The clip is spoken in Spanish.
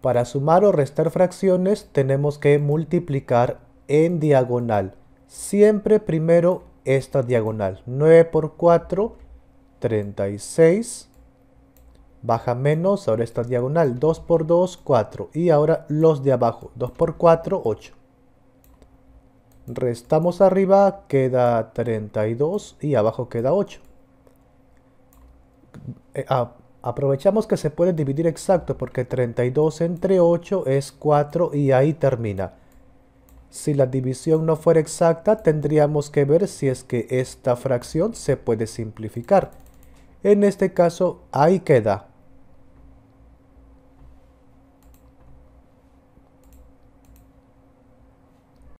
Para sumar o restar fracciones tenemos que multiplicar en diagonal. Siempre primero esta diagonal. 9 por 4, 36. Baja menos, ahora esta diagonal. 2 por 2, 4. Y ahora los de abajo. 2 por 4, 8. Restamos arriba, queda 32 y abajo queda 8. Eh, ah, Aprovechamos que se puede dividir exacto porque 32 entre 8 es 4 y ahí termina. Si la división no fuera exacta, tendríamos que ver si es que esta fracción se puede simplificar. En este caso, ahí queda